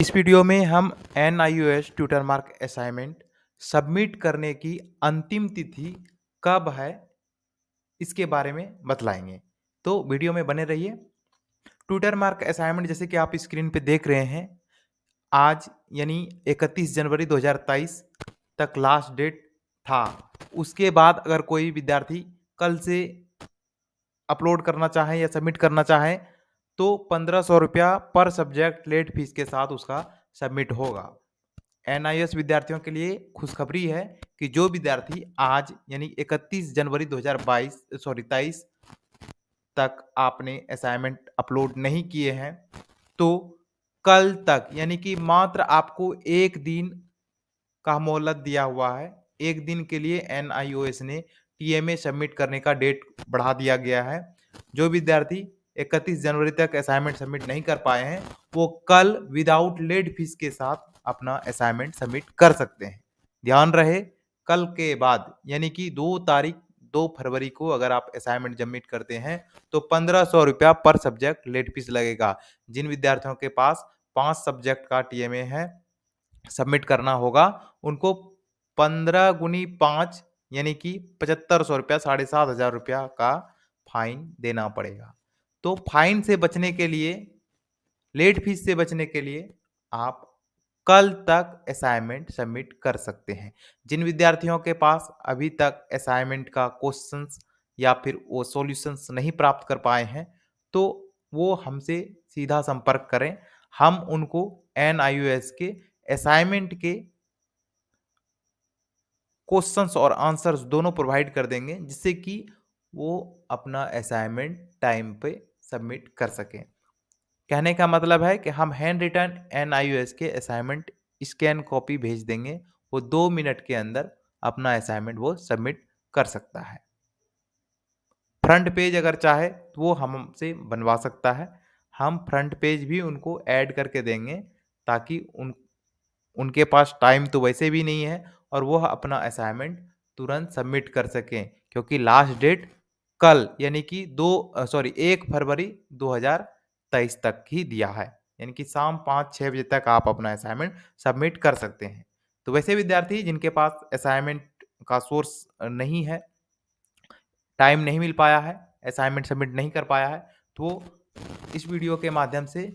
इस वीडियो में हम N I O S tutor mark assignment submit करने की अंतिम तिथि कब है इसके बारे में बतलाएंगे तो वीडियो में बने रहिए ट्यूटर मार्क असाइनमेंट जैसे कि आप स्क्रीन पे देख रहे हैं आज यानी 31 जनवरी 2023 तक लास्ट डेट था उसके बाद अगर कोई विद्यार्थी कल से अपलोड करना चाहे या सबमिट करना चाहे तो पंद्रह सौ रुपया पर सब्जेक्ट लेट फीस के साथ उसका सबमिट होगा एन विद्यार्थियों के लिए खुशखबरी है कि जो विद्यार्थी आज यानी 31 जनवरी 2022 सॉरी तेईस तक आपने असाइनमेंट अपलोड नहीं किए हैं तो कल तक यानी कि मात्र आपको एक दिन का मोहलत दिया हुआ है एक दिन के लिए एन ने टी सबमिट करने का डेट बढ़ा दिया गया है जो विद्यार्थी इकतीस जनवरी तक असाइनमेंट सबमिट नहीं कर पाए हैं वो कल विदाउट लेट फीस के साथ अपना असाइनमेंट सबमिट कर सकते हैं ध्यान रहे कल के बाद यानी कि दो तारीख दो फरवरी को अगर आप असाइनमेंट सबमिट करते हैं तो पंद्रह सौ रुपया पर सब्जेक्ट लेट फीस लगेगा जिन विद्यार्थियों के पास पांच सब्जेक्ट का टीएमए है सबमिट करना होगा उनको पंद्रह गुनी पाँच यानी कि पचहत्तर सौ रुपया साढ़े सात हज़ार रुपया का फाइन देना पड़ेगा तो फाइन से बचने के लिए लेट फीस से बचने के लिए आप कल तक असाइनमेंट सबमिट कर सकते हैं जिन विद्यार्थियों के पास अभी तक असाइनमेंट का क्वेश्चंस या फिर वो सॉल्यूशंस नहीं प्राप्त कर पाए हैं तो वो हमसे सीधा संपर्क करें हम उनको एन के असाइनमेंट के क्वेश्चंस और आंसर्स दोनों प्रोवाइड कर देंगे जिससे कि वो अपना असाइनमेंट टाइम पे सबमिट कर सकें कहने का मतलब है कि हम handwritten N I S के असाइनमेंट स्कैन कॉपी भेज देंगे वो दो मिनट के अंदर अपना असाइनमेंट वो सबमिट कर सकता है फ्रंट पेज अगर चाहे तो वो हमसे बनवा सकता है हम फ्रंट पेज भी उनको ऐड करके देंगे ताकि उन उनके पास टाइम तो वैसे भी नहीं है और वह अपना असाइनमेंट तुरंत सबमिट कर सकें क्योंकि लास्ट डेट कल यानी कि दो सॉरी एक फरवरी 2023 तक ही दिया है यानी कि शाम पाँच छः बजे तक आप अपना असाइनमेंट सबमिट कर सकते हैं तो वैसे विद्यार्थी जिनके पास असाइनमेंट का सोर्स नहीं है टाइम नहीं मिल पाया है असाइनमेंट सबमिट नहीं कर पाया है तो इस वीडियो के माध्यम से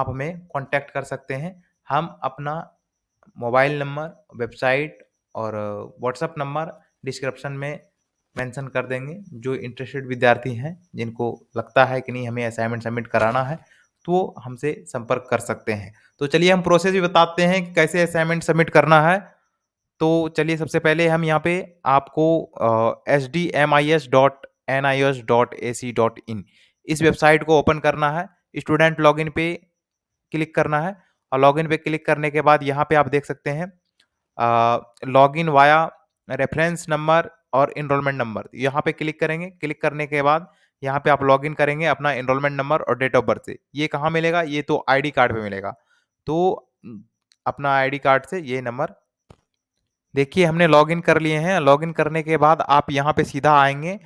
आप हमें कांटेक्ट कर सकते हैं हम अपना मोबाइल नंबर वेबसाइट और व्हाट्सएप नंबर डिस्क्रिप्शन में मेंशन कर देंगे जो इंटरेस्टेड विद्यार्थी हैं जिनको लगता है कि नहीं हमें असाइनमेंट सबमिट कराना है तो वो हमसे संपर्क कर सकते हैं तो चलिए हम प्रोसेस भी बताते हैं कि कैसे असाइनमेंट सबमिट करना है तो चलिए सबसे पहले हम यहाँ पे आपको S D M I S dot N I S dot A C dot in इस वेबसाइट को ओपन करना है स्टूडेंट लॉगिन पे क्लिक करना है और लॉगिन पे क्लिक करने के बाद यहाँ पे आप देख सकते हैं लॉगिन वाया रेफरेंस नंबर और इनरोलमेंट नंबर यहाँ पे क्लिक करेंगे क्लिक करने के बाद यहाँ पे आप लॉगिन करेंगे अपना इनरोलमेंट नंबर और डेट ऑफ बर्थ से ये कहाँ मिलेगा ये तो आईडी कार्ड पे मिलेगा तो अपना आईडी कार्ड से ये नंबर देखिए हमने लॉगिन कर लिए हैं लॉगिन करने के बाद आप यहाँ पे सीधा आएंगे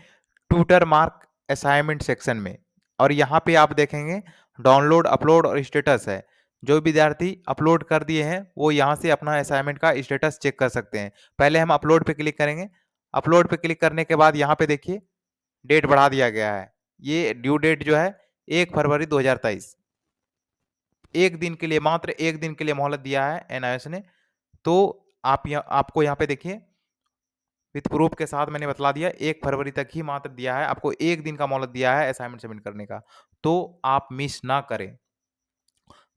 ट्यूटर मार्क असाइनमेंट सेक्शन में और यहाँ पे आप देखेंगे डाउनलोड अपलोड और स्टेटस है जो विद्यार्थी अपलोड कर दिए हैं वो यहाँ से अपना असाइनमेंट का स्टेटस चेक कर सकते हैं पहले हम अपलोड पे क्लिक करेंगे अपलोड पे क्लिक करने के बाद यहाँ पे देखिए डेट बढ़ा दिया गया है ये ड्यू डेट जो है एक फरवरी 2023 एक दिन के लिए मात्र एक दिन के लिए मोहलत दिया है एनआईएस ने तो आप यहाँ आपको यहाँ पे देखिए विथ प्रूफ के साथ मैंने बतला दिया एक फरवरी तक ही मात्र दिया है आपको एक दिन का मोहलत दिया है असाइनमेंट सबमिट करने का तो आप मिस ना करें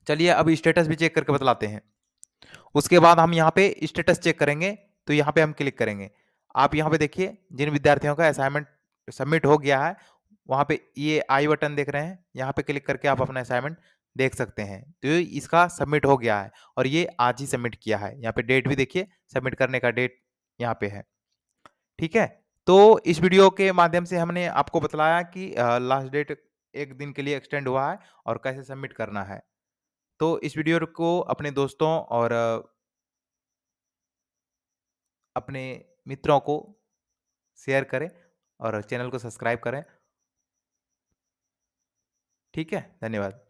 चलिए अब स्टेटस भी चेक करके बतलाते हैं उसके बाद हम यहाँ पे स्टेटस चेक करेंगे तो यहाँ पे हम क्लिक करेंगे आप यहाँ पे देखिए जिन विद्यार्थियों का असाइनमेंट सबमिट हो गया है वहाँ पे ये आई बटन देख रहे हैं यहाँ पे क्लिक करके आप अपना असाइनमेंट देख सकते हैं तो इसका सबमिट हो गया है और ये आज ही सबमिट किया है यहाँ पे डेट भी देखिए सबमिट करने का डेट यहाँ पे है ठीक है तो इस वीडियो के माध्यम से हमने आपको बतलाया कि लास्ट डेट एक दिन के लिए एक्सटेंड हुआ है और कैसे सबमिट करना है तो इस वीडियो को अपने दोस्तों और अपने मित्रों को शेयर करें और चैनल को सब्सक्राइब करें ठीक है धन्यवाद